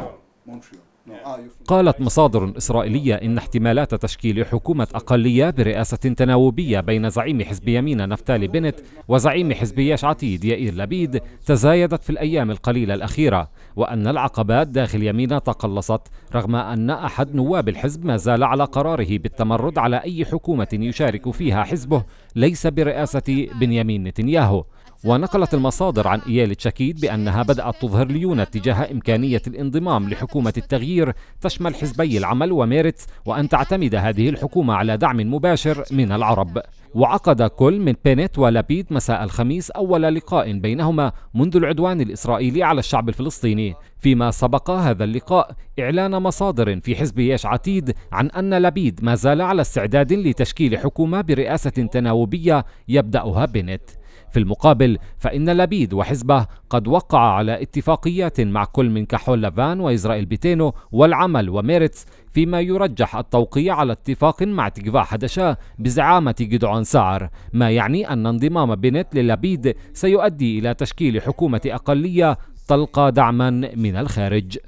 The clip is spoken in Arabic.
آه، قالت مصادر إسرائيلية إن احتمالات تشكيل حكومة أقلية برئاسة تناوبية بين زعيم حزب يمين نفتالي بنت وزعيم حزب يش عتيد يائير لبيد تزايدت في الأيام القليلة الأخيرة وأن العقبات داخل يمين تقلصت رغم أن أحد نواب الحزب ما زال على قراره بالتمرد على أي حكومة يشارك فيها حزبه ليس برئاسة بنيامين نتنياهو ونقلت المصادر عن إيال تشاكيد بأنها بدأت تظهر ليونة تجاه إمكانية الانضمام لحكومة التغيير تشمل حزبي العمل وميرتس وأن تعتمد هذه الحكومة على دعم مباشر من العرب وعقد كل من بينيت ولابيد مساء الخميس أول لقاء بينهما منذ العدوان الإسرائيلي على الشعب الفلسطيني فيما سبق هذا اللقاء إعلان مصادر في حزب ياش عتيد عن أن لابيد ما زال على استعداد لتشكيل حكومة برئاسة تناوبية يبدأها بنت في المقابل فإن لبيد وحزبه قد وقع على اتفاقيات مع كل من كحول لافان وإسرائيل بيتينو والعمل وميرتس فيما يرجح التوقيع على اتفاق مع تكفا حدشا بزعامة جدعون سعر ما يعني أن انضمام بنت للبيد سيؤدي إلى تشكيل حكومة أقلية تلقى دعما من الخارج